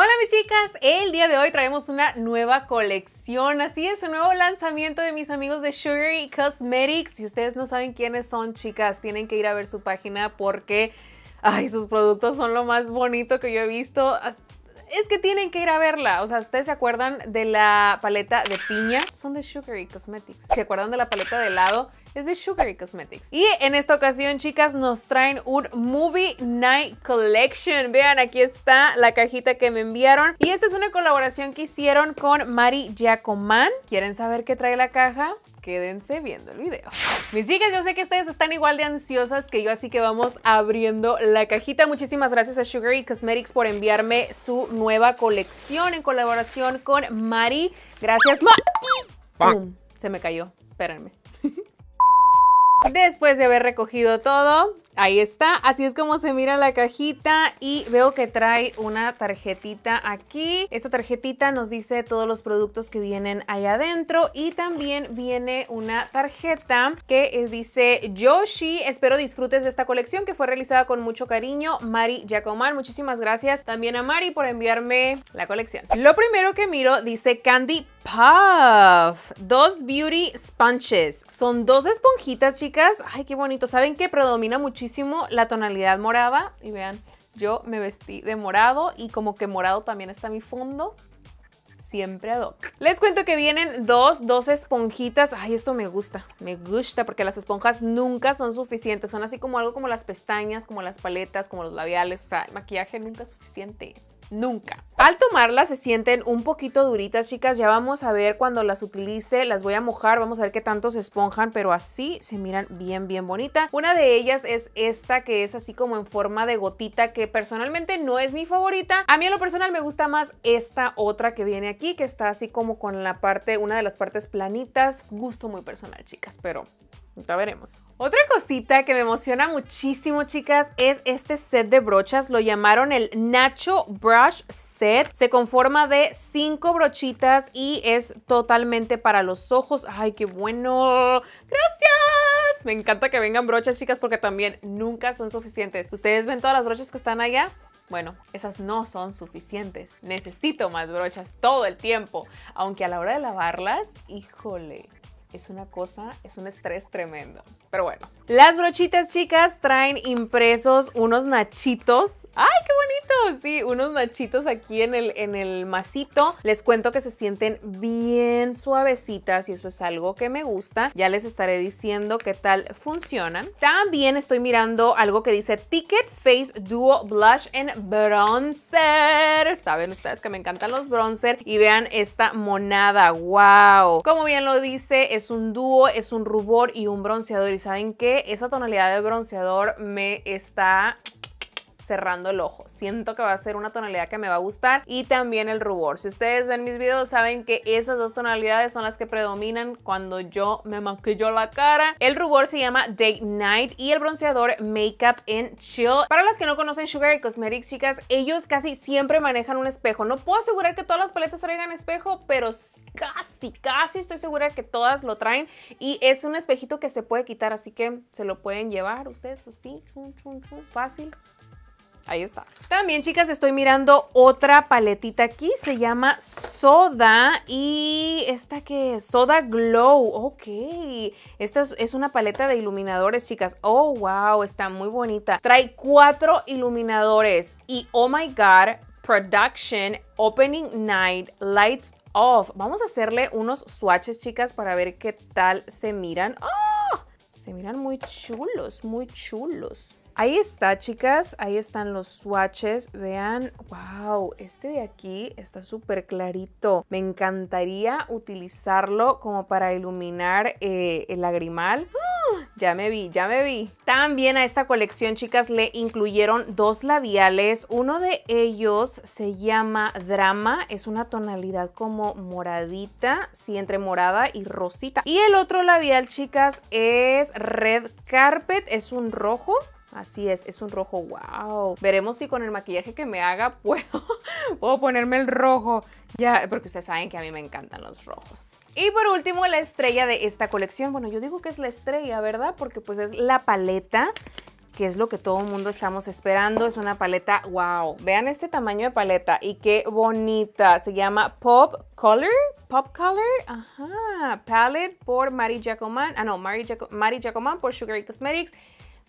Hola mis chicas, el día de hoy traemos una nueva colección, así es, un nuevo lanzamiento de mis amigos de Sugary Cosmetics. Si ustedes no saben quiénes son, chicas, tienen que ir a ver su página porque, sus productos son lo más bonito que yo he visto. Es que tienen que ir a verla, o sea, ustedes se acuerdan de la paleta de piña, son de Sugary Cosmetics. ¿Se acuerdan de la paleta de helado? es de Sugary Cosmetics. Y en esta ocasión, chicas, nos traen un Movie Night Collection. Vean, aquí está la cajita que me enviaron. Y esta es una colaboración que hicieron con Mari Giacomán. ¿Quieren saber qué trae la caja? quédense viendo el video. Mis chicas, yo sé que ustedes están igual de ansiosas que yo, así que vamos abriendo la cajita. Muchísimas gracias a Sugary Cosmetics por enviarme su nueva colección en colaboración con Mari. Gracias, Ma Se me cayó, espérenme. Después de haber recogido todo, ahí está. Así es como se mira la cajita y veo que trae una tarjetita aquí. Esta tarjetita nos dice todos los productos que vienen ahí adentro y también viene una tarjeta que eh, dice Yoshi. Espero disfrutes de esta colección que fue realizada con mucho cariño. Mari Giacomal, muchísimas gracias también a Mari por enviarme la colección. Lo primero que miro dice Candy Puff. Dos Beauty Sponges. Son dos esponjitas, chicas. Ay, qué bonito. ¿Saben que predomina muchísimo la tonalidad morada? Y vean, yo me vestí de morado y como que morado también está mi fondo siempre ad hoc. Les cuento que vienen dos, dos esponjitas. Ay, esto me gusta, me gusta porque las esponjas nunca son suficientes. Son así como algo como las pestañas, como las paletas, como los labiales. O sea, el maquillaje nunca es suficiente nunca. Al tomarlas se sienten un poquito duritas, chicas. Ya vamos a ver cuando las utilice. Las voy a mojar. Vamos a ver qué tanto se esponjan. Pero así se miran bien, bien bonita. Una de ellas es esta que es así como en forma de gotita que personalmente no es mi favorita. A mí en lo personal me gusta más esta otra que viene aquí que está así como con la parte, una de las partes planitas. Gusto muy personal, chicas. Pero ya veremos. Otra cosita que me emociona muchísimo, chicas, es este set de brochas. Lo llamaron el Nacho Brush Set. Se conforma de cinco brochitas y es totalmente para los ojos. ¡Ay, qué bueno! ¡Gracias! Me encanta que vengan brochas, chicas, porque también nunca son suficientes. Ustedes ven todas las brochas que están allá. Bueno, esas no son suficientes. Necesito más brochas todo el tiempo. Aunque a la hora de lavarlas, híjole, es una cosa, es un estrés tremendo pero bueno. Las brochitas, chicas, traen impresos unos nachitos. ¡Ay, qué bonito! Sí, unos nachitos aquí en el, en el masito. Les cuento que se sienten bien suavecitas y eso es algo que me gusta. Ya les estaré diciendo qué tal funcionan. También estoy mirando algo que dice Ticket Face Duo Blush and Bronzer. Saben ustedes que me encantan los bronzer. Y vean esta monada. ¡Wow! Como bien lo dice, es un dúo, es un rubor y un bronceador ¿saben que Esa tonalidad de bronceador me está cerrando el ojo. Siento que va a ser una tonalidad que me va a gustar y también el rubor. Si ustedes ven mis videos saben que esas dos tonalidades son las que predominan cuando yo me maquillo la cara. El rubor se llama Day Night y el bronceador Makeup in Chill. Para las que no conocen Sugar Cosmetics, chicas, ellos casi siempre manejan un espejo. No puedo asegurar que todas las paletas traigan espejo, pero casi, casi estoy segura que todas lo traen y es un espejito que se puede quitar, así que se lo pueden llevar ustedes así, chun, fácil Ahí está. También, chicas, estoy mirando otra paletita aquí. Se llama Soda. Y esta que es Soda Glow. Ok. Esta es, una paleta de iluminadores, chicas. Oh, wow. Está muy bonita. Trae cuatro iluminadores. Y oh my God. Production Opening Night Lights Off. Vamos a hacerle unos swatches, chicas, para ver qué tal se miran. ¡Oh! Se miran muy chulos, muy chulos. Ahí está, chicas. Ahí están los swatches. Vean, wow, este de aquí está súper clarito. Me encantaría utilizarlo como para iluminar eh, el lagrimal. Ya me vi, ya me vi. También a esta colección, chicas, le incluyeron dos labiales. Uno de ellos se llama Drama. Es una tonalidad como moradita, sí, entre morada y rosita. Y el otro labial, chicas, es Red Carpet. Es un rojo. Así es, es un rojo, wow. Veremos si con el maquillaje que me haga puedo, puedo ponerme el rojo. Ya, porque ustedes saben que a mí me encantan los rojos. Y por último, la estrella de esta colección. Bueno, yo digo que es la estrella, ¿verdad? Porque pues es la paleta que es lo que todo mundo estamos esperando. Es una paleta, wow. Vean este tamaño de paleta y qué bonita. Se llama Pop Color, Pop Color, ajá. Palette por Mari Jacoman, ah no, Mari, por Sugar Cosmetics.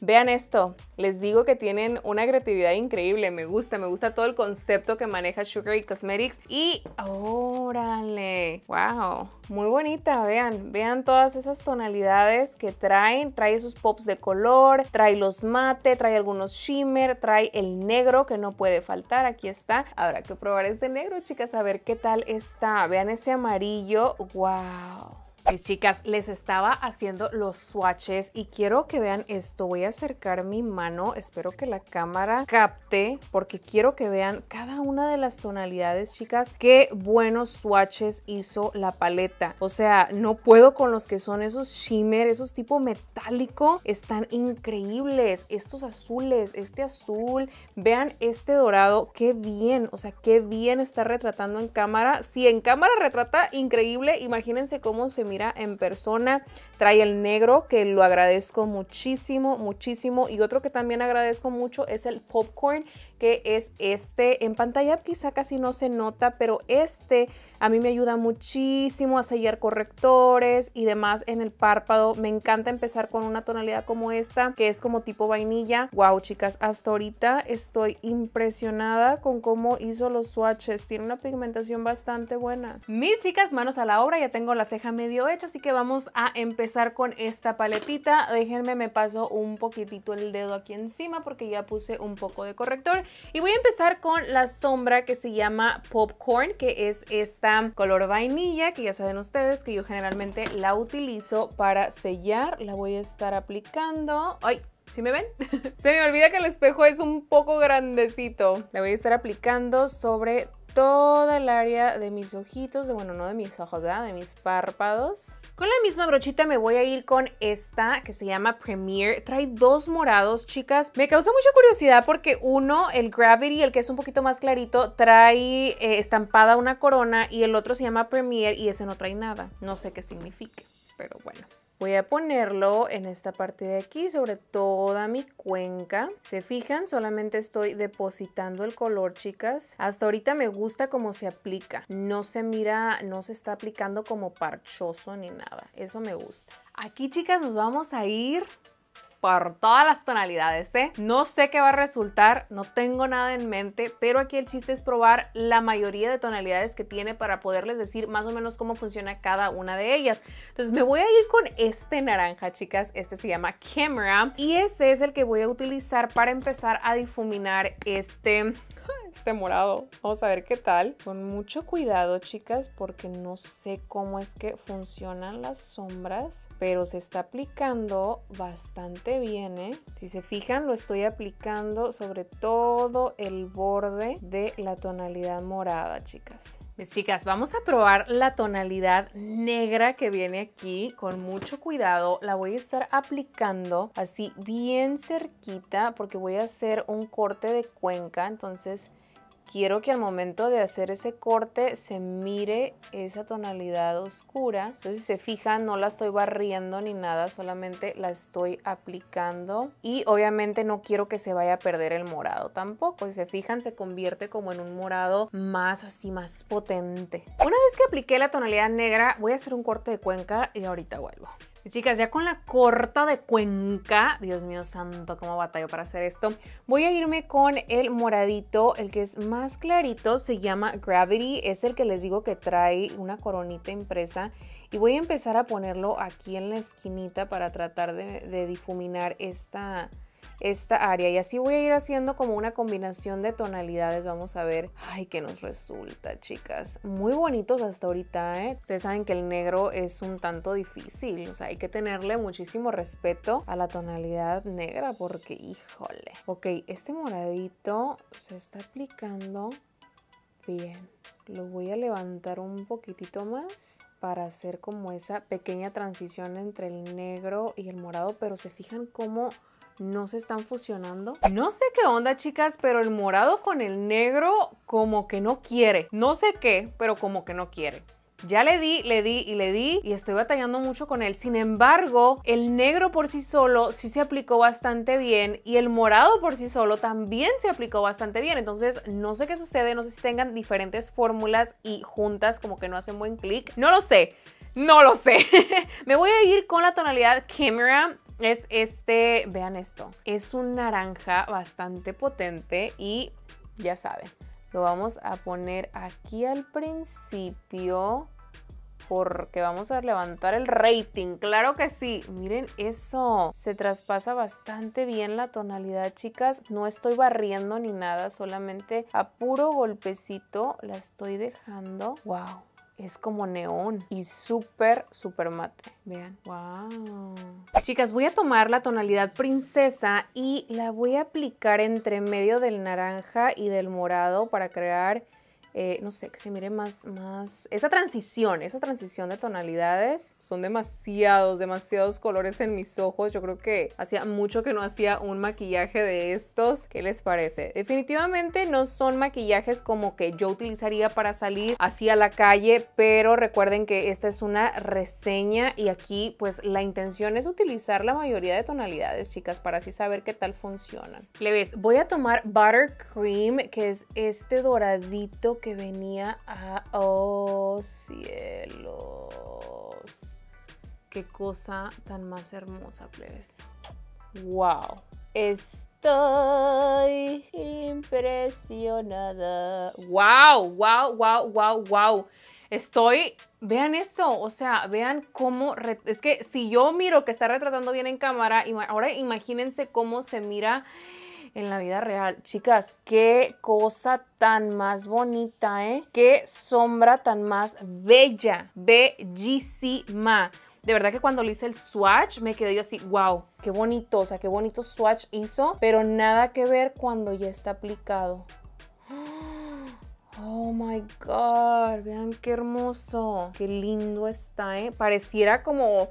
Vean esto, les digo que tienen una creatividad increíble, me gusta, me gusta todo el concepto que maneja Sugar Cosmetics y órale, wow, muy bonita, vean, vean todas esas tonalidades que traen, trae sus pops de color, trae los mate, trae algunos shimmer, trae el negro que no puede faltar, aquí está, habrá que probar este negro chicas, a ver qué tal está, vean ese amarillo, wow chicas, les estaba haciendo los swatches y quiero que vean esto. Voy a acercar mi mano, espero que la cámara capte porque quiero que vean cada una de las tonalidades, chicas. Qué buenos swatches hizo la paleta. O sea, no puedo con los que son esos shimmer, esos tipo metálico. Están increíbles. Estos azules, este azul. Vean este dorado, qué bien. O sea, qué bien está retratando en cámara. Si en cámara retrata increíble, imagínense cómo se mira en persona. Trae el negro, que lo agradezco muchísimo, muchísimo. Y otro que también agradezco mucho es el popcorn, que es este. En pantalla quizá casi no se nota, pero este a mí me ayuda muchísimo a sellar correctores y demás en el párpado. Me encanta empezar con una tonalidad como esta, que es como tipo vainilla. Wow, chicas, hasta ahorita estoy impresionada con cómo hizo los swatches. Tiene una pigmentación bastante buena. Mis chicas, manos a la obra. Ya tengo la ceja medio hecha, así que vamos a empezar con esta paletita. Déjenme, me paso un poquitito el dedo aquí encima porque ya puse un poco de corrector y voy a empezar con la sombra que se llama Popcorn, que es esta color vainilla, que ya saben ustedes que yo generalmente la utilizo para sellar. La voy a estar aplicando. ¡Ay! ¿Sí me ven? Se me olvida que el espejo es un poco grandecito. La voy a estar aplicando sobre toda el área de mis ojitos, de, bueno, no de mis ojos, ¿verdad? De mis párpados. Con la misma brochita me voy a ir con esta que se llama Premier. Trae dos morados, chicas. Me causa mucha curiosidad porque uno, el Gravity, el que es un poquito más clarito, trae eh, estampada una corona y el otro se llama Premier y ese no trae nada. No sé qué significa, pero bueno. Voy a ponerlo en esta parte de aquí, sobre toda mi cuenca. Se fijan, solamente estoy depositando el color, chicas. Hasta ahorita me gusta cómo se aplica. No se mira, no se está aplicando como parchoso ni nada. Eso me gusta. Aquí, chicas, nos vamos a ir por todas las tonalidades, ¿eh? No sé qué va a resultar, no tengo nada en mente, pero aquí el chiste es probar la mayoría de tonalidades que tiene para poderles decir más o menos cómo funciona cada una de ellas. Entonces me voy a ir con este naranja, chicas. Este se llama Camera y este es el que voy a utilizar para empezar a difuminar este este morado. Vamos a ver qué tal. Con mucho cuidado, chicas, porque no sé cómo es que funcionan las sombras, pero se está aplicando bastante bien, ¿eh? Si se fijan, lo estoy aplicando sobre todo el borde de la tonalidad morada, chicas. Pues, chicas, vamos a probar la tonalidad negra que viene aquí. Con mucho cuidado, la voy a estar aplicando así bien cerquita porque voy a hacer un corte de cuenca, entonces quiero que al momento de hacer ese corte se mire esa tonalidad oscura. Entonces si se fijan, no la estoy barriendo ni nada, solamente la estoy aplicando. Y obviamente no quiero que se vaya a perder el morado tampoco. Si se fijan, se convierte como en un morado más así, más potente. Una vez que apliqué la tonalidad negra, voy a hacer un corte de cuenca y ahorita vuelvo. Chicas, ya con la corta de Cuenca, Dios mío santo, cómo batallo para hacer esto, voy a irme con el moradito, el que es más clarito, se llama Gravity, es el que les digo que trae una coronita impresa y voy a empezar a ponerlo aquí en la esquinita para tratar de difuminar esta esta área y así voy a ir haciendo como una combinación de tonalidades, vamos a ver, ay, que nos resulta, chicas, muy bonitos hasta ahorita, ¿eh? Ustedes saben que el negro es un tanto difícil, o sea, hay que tenerle muchísimo respeto a la tonalidad negra porque, híjole. Ok, este moradito se está aplicando bien. Lo voy a levantar un poquitito más para hacer como esa pequeña transición entre el negro y el morado, pero se fijan cómo no se están fusionando. No sé qué onda, chicas, pero el morado con el negro como que no quiere. No sé qué, pero como que no quiere. Ya le di, le di y le di y estoy batallando mucho con él. Sin embargo, el negro por sí solo sí se aplicó bastante bien y el morado por sí solo también se aplicó bastante bien. Entonces, no sé qué sucede, no sé si tengan diferentes fórmulas y juntas como que no hacen buen clic. No lo sé. No lo sé. Me voy a ir con la tonalidad Camera es este, vean esto, es un naranja bastante potente y ya saben, lo vamos a poner aquí al principio porque vamos a levantar el rating, claro que sí, miren eso, se traspasa bastante bien la tonalidad chicas, no estoy barriendo ni nada, solamente a puro golpecito la estoy dejando, wow, es como neón y súper, súper mate. Vean. ¡Wow! Chicas, voy a tomar la tonalidad princesa y la voy a aplicar entre medio del naranja y del morado para crear eh, no sé, que se mire más, más, esa transición, esa transición de tonalidades, son demasiados, demasiados colores en mis ojos, yo creo que hacía mucho que no hacía un maquillaje de estos, ¿qué les parece? Definitivamente no son maquillajes como que yo utilizaría para salir así a la calle, pero recuerden que esta es una reseña y aquí pues la intención es utilizar la mayoría de tonalidades, chicas, para así saber qué tal funcionan. ves, voy a tomar Buttercream Cream, que es este doradito que venía a... ¡Oh, cielos! ¡Qué cosa tan más hermosa, plebes! ¡Wow! Estoy impresionada. ¡Wow! ¡Wow! ¡Wow! ¡Wow! ¡Wow! Estoy, vean eso, o sea, vean cómo, es que si yo miro que está retratando bien en cámara, ahora imagínense cómo se mira en la vida real. Chicas, qué cosa tan más bonita, ¿eh? Qué sombra tan más bella, bellísima. De verdad que cuando le hice el swatch me quedé yo así, wow, qué bonito, o sea, qué bonito swatch hizo, pero nada que ver cuando ya está aplicado. Oh my god, vean qué hermoso, qué lindo está, ¿eh? Pareciera como,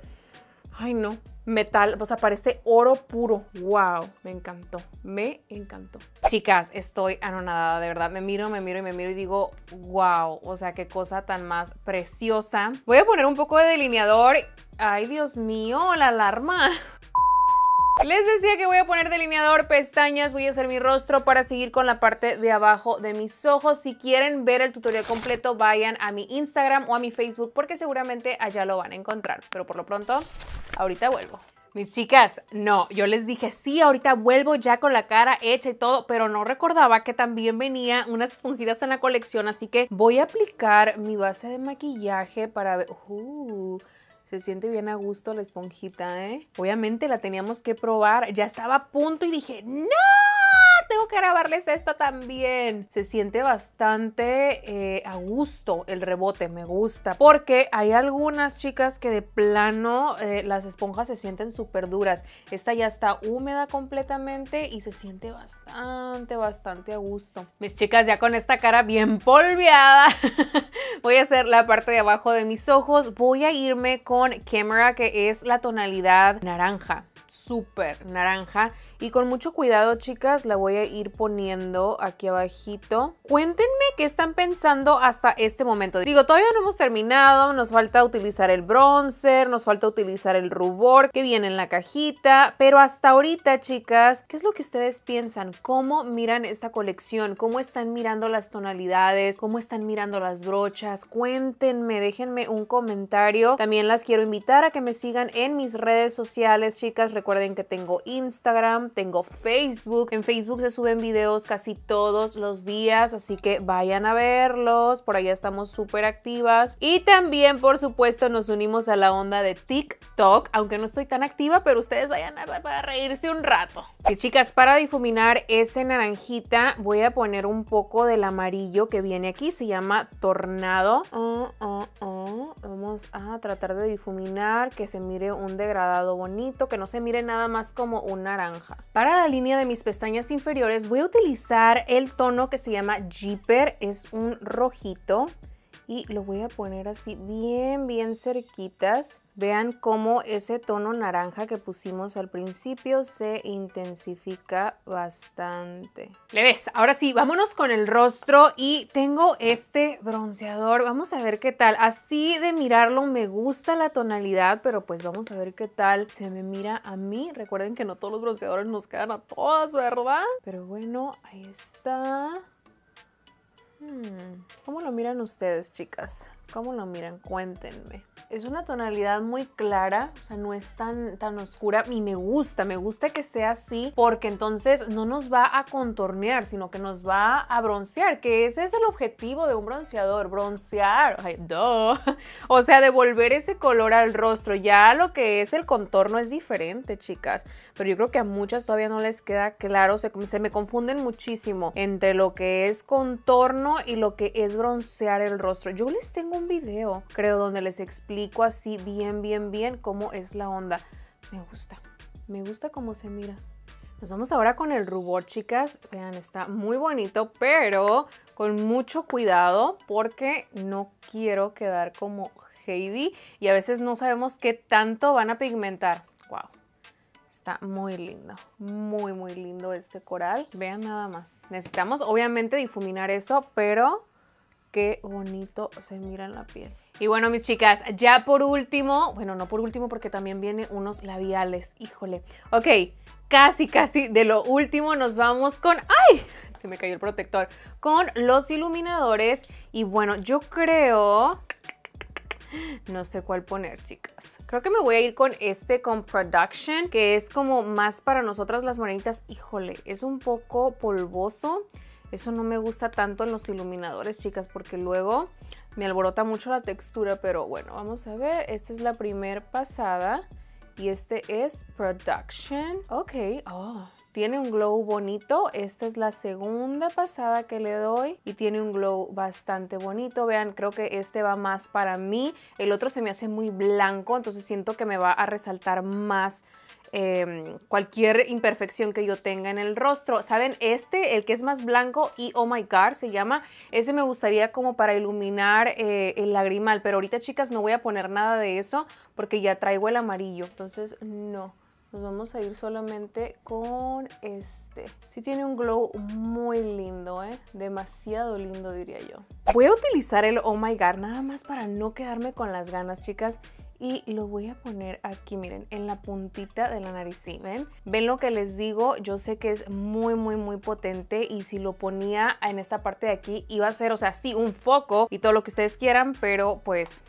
ay no, metal, o sea, parece oro puro. ¡Wow! Me encantó, me encantó. Chicas, estoy anonadada, de verdad. Me miro, me miro y me miro y digo, ¡wow! O sea, qué cosa tan más preciosa. Voy a poner un poco de delineador. ¡Ay, Dios mío! La alarma. Les decía que voy a poner delineador, pestañas, voy a hacer mi rostro para seguir con la parte de abajo de mis ojos. Si quieren ver el tutorial completo, vayan a mi Instagram o a mi Facebook porque seguramente allá lo van a encontrar. Pero por lo pronto, ahorita vuelvo. Mis chicas, no, yo les dije, sí, ahorita vuelvo ya con la cara hecha y todo, pero no recordaba que también venía unas esponjitas en la colección, así que voy a aplicar mi base de maquillaje para ver... Uh, se siente bien a gusto la esponjita, ¿eh? Obviamente la teníamos que probar. Ya estaba a punto y dije, ¡no! tengo que grabarles esta también. Se siente bastante eh, a gusto el rebote, me gusta. Porque hay algunas chicas que de plano eh, las esponjas se sienten súper duras. Esta ya está húmeda completamente y se siente bastante, bastante a gusto. Mis chicas, ya con esta cara bien polveada, voy a hacer la parte de abajo de mis ojos. Voy a irme con Camera, que es la tonalidad naranja, súper naranja. Y con mucho cuidado, chicas, la voy a ir poniendo aquí abajito. Cuéntenme qué están pensando hasta este momento. Digo, todavía no hemos terminado, nos falta utilizar el bronzer, nos falta utilizar el rubor que viene en la cajita, pero hasta ahorita, chicas, ¿qué es lo que ustedes piensan? ¿Cómo miran esta colección? ¿Cómo están mirando las tonalidades? ¿Cómo están mirando las brochas? Cuéntenme, déjenme un comentario. También las quiero invitar a que me sigan en mis redes sociales, chicas. Recuerden que tengo Instagram, tengo Facebook. En Facebook se suben videos casi todos los días, así que vayan a verlos. Por allá estamos súper activas. Y también, por supuesto, nos unimos a la onda de TikTok, aunque no estoy tan activa, pero ustedes vayan a, reírse un rato. que chicas, para difuminar ese naranjita, voy a poner un poco del amarillo que viene aquí, se llama tornado. Oh, oh, oh. Vamos a tratar de difuminar, que se mire un degradado bonito, que no se mire nada más como un naranja. Para la línea de mis pestañas inferiores voy a utilizar el tono que se llama Jeeper, es un rojito y lo voy a poner así bien, bien cerquitas. Vean cómo ese tono naranja que pusimos al principio se intensifica bastante. Le ves, ahora sí, vámonos con el rostro y tengo este bronceador. Vamos a ver qué tal. Así de mirarlo me gusta la tonalidad, pero pues vamos a ver qué tal se me mira a mí. Recuerden que no todos los bronceadores nos quedan a todas, ¿verdad? Pero bueno, ahí está. Hmm, ¿Cómo lo miran ustedes, chicas? ¿Cómo lo miran? Cuéntenme. Es una tonalidad muy clara, o sea, no es tan, tan oscura y me gusta, me gusta que sea así porque entonces no nos va a contornear, sino que nos va a broncear, que ese es el objetivo de un bronceador, broncear, o sea, devolver ese color al rostro, ya lo que es el contorno es diferente, chicas, pero yo creo que a muchas todavía no les queda claro, se me confunden muchísimo entre lo que es contorno y lo que es broncear el rostro. Yo les tengo un video, creo, donde les explico así bien, bien, bien cómo es la onda. Me gusta, me gusta cómo se mira. Nos vamos ahora con el rubor, chicas. Vean, está muy bonito, pero con mucho cuidado porque no quiero quedar como Heidi y a veces no sabemos qué tanto van a pigmentar. ¡Wow! Está muy lindo, muy, muy lindo este coral. Vean nada más. Necesitamos obviamente difuminar eso, pero qué bonito se mira en la piel. Y bueno, mis chicas, ya por último, bueno, no por último porque también vienen unos labiales, híjole. Ok, casi, casi de lo último nos vamos con... ¡Ay! Se me cayó el protector. Con los iluminadores. Y bueno, yo creo... No sé cuál poner, chicas. Creo que me voy a ir con este, con Production, que es como más para nosotras las morenitas. Híjole, es un poco polvoso. Eso no me gusta tanto en los iluminadores, chicas, porque luego me alborota mucho la textura. Pero bueno, vamos a ver. Esta es la primer pasada y este es Production. Ok, oh, tiene un glow bonito. Esta es la segunda pasada que le doy y tiene un glow bastante bonito. Vean, creo que este va más para mí. El otro se me hace muy blanco, entonces siento que me va a resaltar más Em, cualquier imperfección que yo tenga en el rostro. ¿Saben? Este, el que es más blanco y Oh My God se llama, ese me gustaría como para iluminar eh, el lagrimal, pero ahorita chicas no voy a poner nada de eso porque ya traigo el amarillo, entonces no. Nos vamos a ir solamente con este. Sí tiene un glow muy lindo, ¿eh? Demasiado lindo, diría yo. Voy a utilizar el Oh My God nada más para no quedarme con las ganas, chicas y lo voy a poner aquí, miren, en la puntita de la nariz, ¿Ven? ¿Ven lo que les digo? Yo sé que es muy, muy, muy potente y si lo ponía en esta parte de aquí iba a ser, o sea, sí, un foco y todo lo que ustedes quieran, pero pues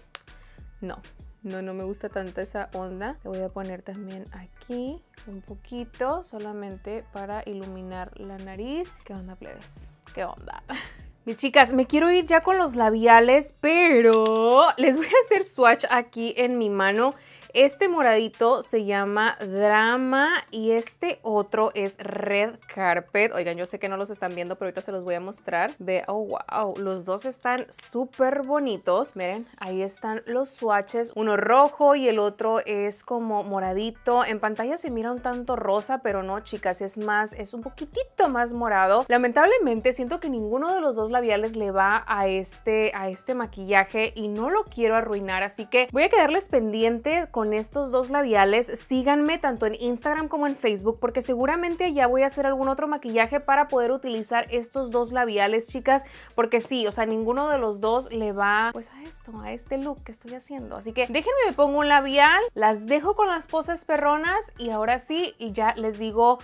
no. No, no me gusta tanto esa onda. Le voy a poner también aquí un poquito, solamente para iluminar la nariz. ¿Qué onda, plebes? ¿Qué onda? chicas, me quiero ir ya con los labiales, pero les voy a hacer swatch aquí en mi mano. Este moradito se llama Drama y este otro es Red Carpet. Oigan, yo sé que no los están viendo, pero ahorita se los voy a mostrar. Ve, oh wow, los dos están súper bonitos. Miren, ahí están los swatches. Uno rojo y el otro es como moradito. En pantalla se mira un tanto rosa, pero no, chicas, es más, es un poquitito más morado. Lamentablemente siento que ninguno de los dos labiales le va a este, a este maquillaje y no lo quiero arruinar, así que voy a quedarles pendiente con estos dos labiales, síganme tanto en Instagram como en Facebook porque seguramente ya voy a hacer algún otro maquillaje para poder utilizar estos dos labiales, chicas, porque sí, o sea, ninguno de los dos le va pues a esto, a este look que estoy haciendo. Así que déjenme, me pongo un labial, las dejo con las poses perronas y ahora sí, ya les digo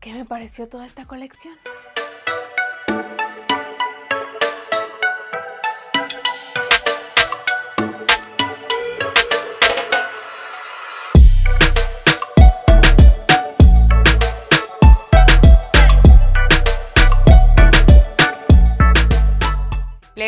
qué me pareció toda esta colección.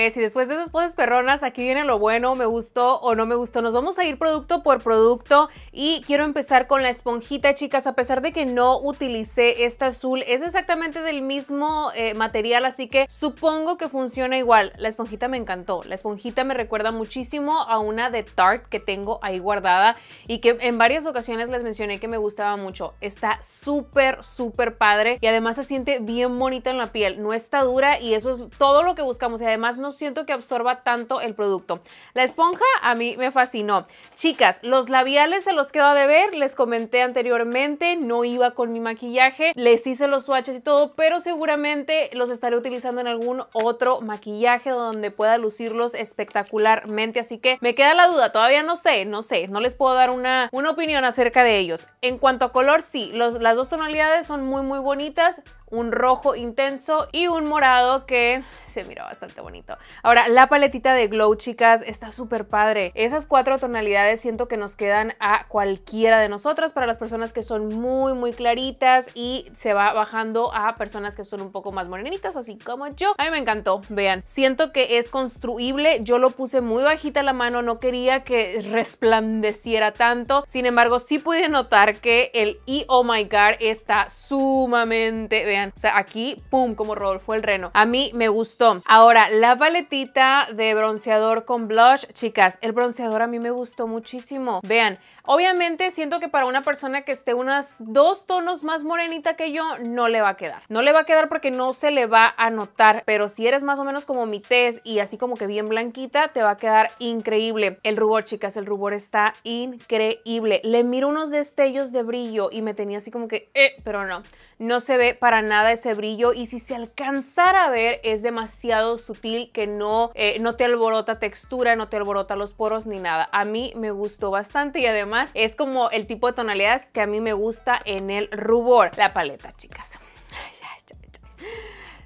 y después de esas poses perronas, aquí viene lo bueno, me gustó o no me gustó. Nos vamos a ir producto por producto y quiero empezar con la esponjita, chicas. A pesar de que no utilicé esta azul, es exactamente del mismo eh, material, así que supongo que funciona igual. La esponjita me encantó. La esponjita me recuerda muchísimo a una de Tarte que tengo ahí guardada y que en varias ocasiones les mencioné que me gustaba mucho. Está súper, súper padre y además se siente bien bonita en la piel. No está dura y eso es todo lo que buscamos y además no siento que absorba tanto el producto. La esponja a mí me fascinó. Chicas, los labiales se los quedo a deber, les comenté anteriormente, no iba con mi maquillaje, les hice los swatches y todo, pero seguramente los estaré utilizando en algún otro maquillaje donde pueda lucirlos espectacularmente, así que me queda la duda, todavía no sé, no sé, no les puedo dar una, una opinión acerca de ellos. En cuanto a color, sí, los, las dos tonalidades son muy muy bonitas, un rojo intenso y un morado que se mira bastante bonito. Ahora, la paletita de Glow, chicas, está súper padre. Esas cuatro tonalidades siento que nos quedan a cualquiera de nosotras, para las personas que son muy, muy claritas y se va bajando a personas que son un poco más morenitas, así como yo. A mí me encantó, vean. Siento que es construible, yo lo puse muy bajita la mano, no quería que resplandeciera tanto. Sin embargo, sí pude notar que el y oh my god está sumamente, o sea, aquí, pum, como Rodolfo el Reno. A mí me gustó. Ahora, la paletita de bronceador con blush. Chicas, el bronceador a mí me gustó muchísimo. Vean, obviamente siento que para una persona que esté unas dos tonos más morenita que yo, no le va a quedar. No le va a quedar porque no se le va a notar. Pero si eres más o menos como mi tez y así como que bien blanquita, te va a quedar increíble. El rubor, chicas, el rubor está increíble. Le miro unos destellos de brillo y me tenía así como que, eh, pero no, no se ve para nada nada ese brillo y si se alcanzara a ver es demasiado sutil que no, eh, no te alborota textura, no te alborota los poros ni nada. A mí me gustó bastante y además es como el tipo de tonalidades que a mí me gusta en el rubor. La paleta, chicas.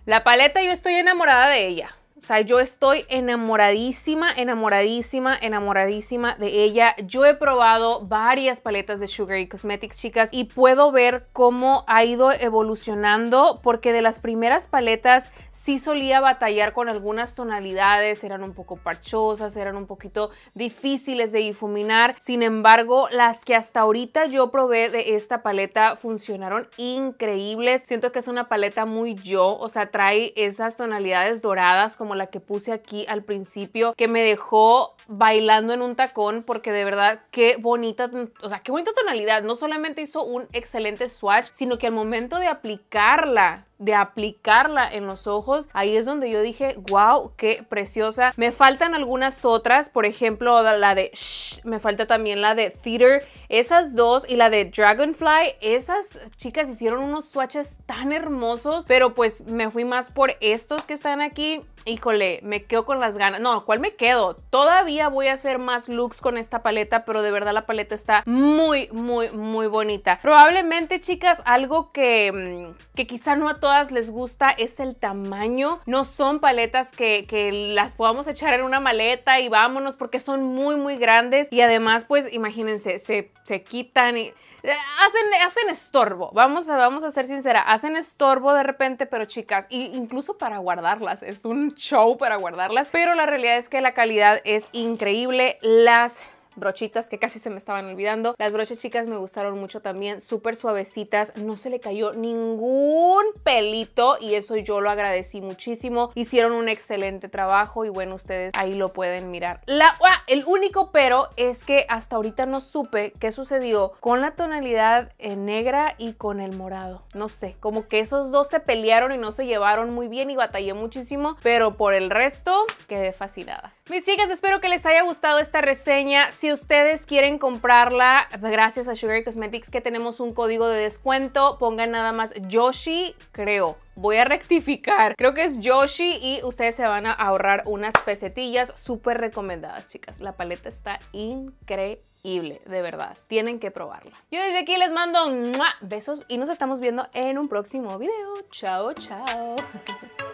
La paleta yo estoy enamorada de ella. O sea, yo estoy enamoradísima, enamoradísima, enamoradísima de ella. Yo he probado varias paletas de Sugar Cosmetics, chicas, y puedo ver cómo ha ido evolucionando porque de las primeras paletas sí solía batallar con algunas tonalidades, eran un poco parchosas, eran un poquito difíciles de difuminar. Sin embargo, las que hasta ahorita yo probé de esta paleta funcionaron increíbles. Siento que es una paleta muy yo, o sea, trae esas tonalidades doradas como la que puse aquí al principio, que me dejó bailando en un tacón, porque de verdad, qué bonita, o sea, qué bonita tonalidad. No solamente hizo un excelente swatch, sino que al momento de aplicarla, de aplicarla en los ojos, ahí es donde yo dije, wow, qué preciosa. Me faltan algunas otras, por ejemplo, la de me falta también la de Theater, esas dos y la de Dragonfly, esas chicas hicieron unos swatches tan hermosos, pero pues me fui más por estos que están aquí. Híjole, me quedo con las ganas. No, ¿cuál me quedo? Todavía voy a hacer más looks con esta paleta, pero de verdad la paleta está muy, muy, muy bonita. Probablemente, chicas, algo que, mm, quizá no ha todas les gusta es el tamaño. No son paletas que, que las podamos echar en una maleta y vámonos porque son muy, muy grandes. Y además, pues imagínense, se, se quitan y... Eh, hacen, hacen, estorbo, vamos a, vamos a ser sincera, hacen estorbo de repente, pero chicas, incluso para guardarlas, es un show para guardarlas, pero la realidad es que la calidad es increíble, las brochitas que casi se me estaban olvidando. Las brochas chicas me gustaron mucho también, súper suavecitas, no se le cayó ningún pelito y eso yo lo agradecí muchísimo. Hicieron un excelente trabajo y bueno, ustedes ahí lo pueden mirar. La, ah, el único pero es que hasta ahorita no supe qué sucedió con la tonalidad en eh, negra y con el morado. No sé, como que esos dos se pelearon y no se llevaron muy bien y batallé muchísimo, pero por el resto quedé fascinada. Mis chicas, espero que les haya gustado esta reseña. Si ustedes quieren comprarla, gracias a Sugar Cosmetics que tenemos un código de descuento, pongan nada más Yoshi, creo. Voy a rectificar. Creo que es Yoshi y ustedes se van a ahorrar unas pesetillas súper recomendadas, chicas. La paleta está increíble de verdad. Tienen que probarla. Yo desde aquí les mando besos y nos estamos viendo en un próximo video. Chao, chao.